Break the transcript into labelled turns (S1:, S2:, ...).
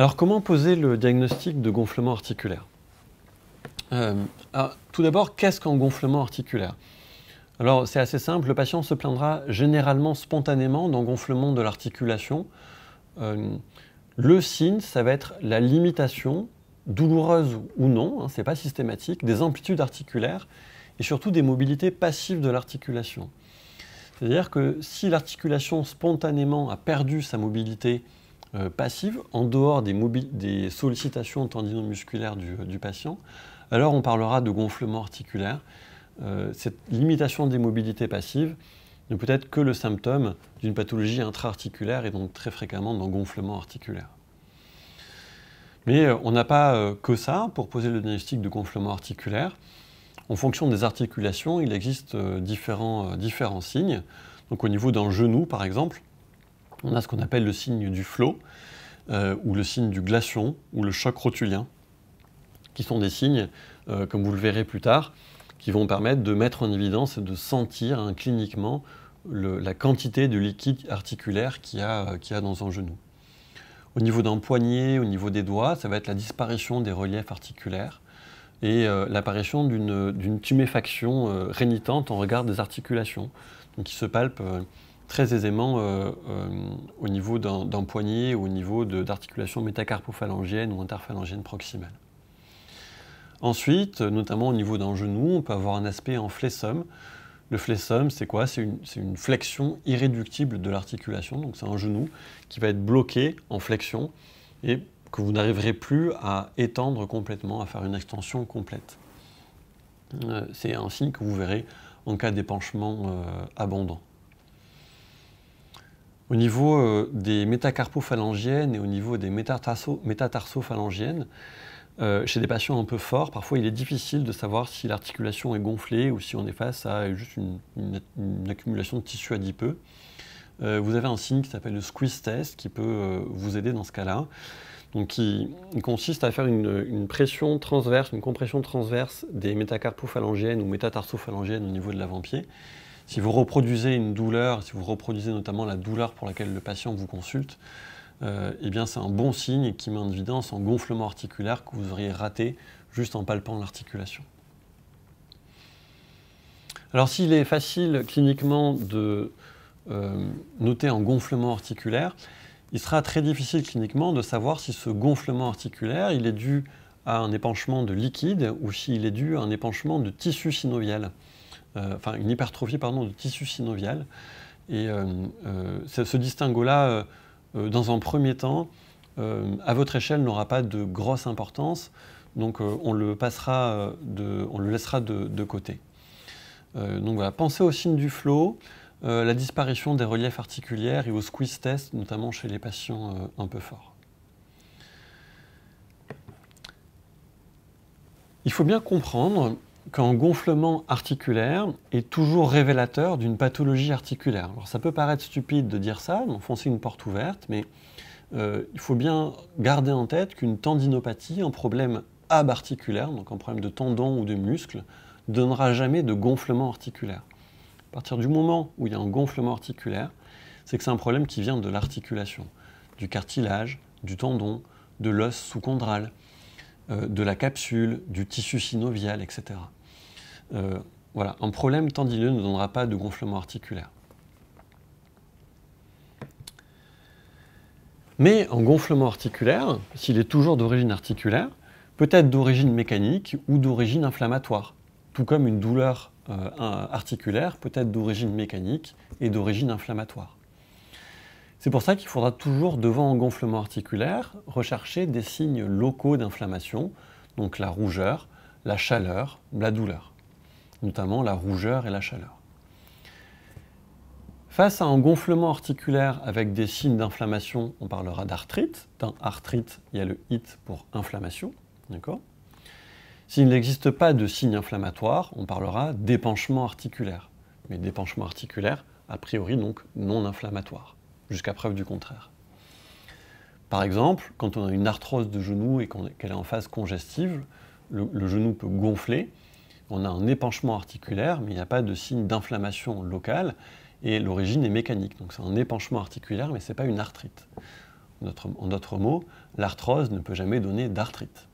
S1: Alors comment poser le diagnostic de gonflement articulaire euh, ah, Tout d'abord, qu'est-ce qu'un gonflement articulaire Alors c'est assez simple, le patient se plaindra généralement spontanément d'un gonflement de l'articulation. Euh, le signe, ça va être la limitation, douloureuse ou non, ce hein, c'est pas systématique, des amplitudes articulaires et surtout des mobilités passives de l'articulation. C'est-à-dire que si l'articulation spontanément a perdu sa mobilité euh, passive, en dehors des, sollicitations tendinomusculaires du, euh, du patient. Alors on parlera de gonflement articulaire. Euh, cette limitation des mobilités passives ne peut être que le symptôme d'une pathologie intra-articulaire et donc très fréquemment d'un gonflement articulaire. Mais on n'a pas que ça pour poser le diagnostic de gonflement articulaire. En fonction des articulations, il existe différents signes. Donc au niveau d'un genou, par exemple, on a ce qu'on appelle le signe du flot, euh, ou le signe du glaçon, ou le choc rotulien, qui sont des signes, euh, comme vous le verrez plus tard, qui vont permettre de mettre en évidence et de sentir hein, cliniquement la quantité de liquide articulaire euh, qu'il y, a, dans un genou. Au niveau d'un poignet, au niveau des doigts, ça va être la disparition des reliefs articulaires et l'apparition d'une tuméfaction en regard des articulations, qui se palpe très aisément euh, euh, au niveau d'un poignet, au niveau d'articulation métacarpophalangienne ou interphalangienne proximale. Ensuite, notamment au niveau d'un genou, on peut avoir un aspect en flessum. Le flessum, c'est quoi C'est une, flexion irréductible de l'articulation, donc c'est un genou qui va être bloqué en flexion et que vous n'arriverez plus à étendre complètement, à faire une extension complète. Euh, c'est un signe que vous verrez en cas d'épanchement abondant. Au niveau euh, des métacarpophalangiennes et au niveau des métatarsophalangiennes, euh, chez des patients un peu forts, parfois il est difficile de savoir si l'articulation est gonflée ou si on est face à juste une, accumulation de tissu adipeux. Euh, vous avez un signe qui s'appelle le squeeze test qui peut vous aider dans ce cas-là. Donc, il, consiste à faire une, une, pression transverse, une compression transverse des métacarpophalangiennes ou métatarsophalangiennes au niveau de l'avant-pied. Si vous reproduisez une douleur, si vous reproduisez notamment la douleur pour laquelle le patient vous consulte, euh, eh bien c'est un bon signe qui met en évidence un gonflement articulaire que vous auriez raté juste en palpant l'articulation. Alors s'il est facile cliniquement de euh, noter un gonflement articulaire, il sera très difficile cliniquement de savoir si ce gonflement articulaire il est dû à un épanchement de liquide ou s'il est dû à un épanchement de tissu synovial. Euh, enfin une hypertrophie pardon, de tissu synovial. Et euh, euh, ce distinguo-là, dans un premier temps, à votre échelle, n'aura pas de grosse importance. Donc on le passera on le laissera de, côté. donc voilà, pensez au signe du flot, la disparition des reliefs articulaires et au squeeze test, notamment chez les patients un peu forts. Il faut bien comprendre qu'un gonflement articulaire est toujours révélateur d'une pathologie articulaire. Alors ça peut paraître stupide de dire ça, d'enfoncer une porte ouverte, mais euh, il faut bien garder en tête qu'une tendinopathie, un problème abarticulaire, donc un problème de tendon ou de muscle, ne donnera jamais de gonflement articulaire. À partir du moment où il y a un gonflement articulaire, c'est que c'est un problème qui vient de l'articulation, du cartilage, du tendon, de l'os sous-chondral. Euh, de la capsule, du tissu synovial, etc. Euh, voilà, un problème tendineux ne donnera pas de gonflement articulaire. Mais un gonflement articulaire, s'il est toujours d'origine articulaire, peut être d'origine mécanique ou d'origine inflammatoire, tout comme une douleur euh, articulaire peut être d'origine mécanique et d'origine inflammatoire. C'est pour ça qu'il faudra toujours, devant un gonflement articulaire, rechercher des signes locaux d'inflammation, donc la rougeur, la chaleur, la douleur, notamment la rougeur et la chaleur. Face à un gonflement articulaire avec des signes d'inflammation, on parlera d'arthrite. Dans arthrite, il y a le it pour inflammation. D'accord S'il n'existe pas de signe inflammatoire, on parlera d'épanchement articulaire. Mais d'épanchement articulaire, a priori donc non inflammatoire jusqu'à preuve du contraire. Par exemple, quand on a une arthrose de genou et qu'elle est en phase congestive, le, genou peut gonfler, on a un épanchement articulaire, mais il n'y a pas de signe d'inflammation locale, et l'origine est mécanique. Donc c'est un épanchement articulaire, mais ce n'est pas une arthrite. en d'autres mots, l'arthrose ne peut jamais donner d'arthrite.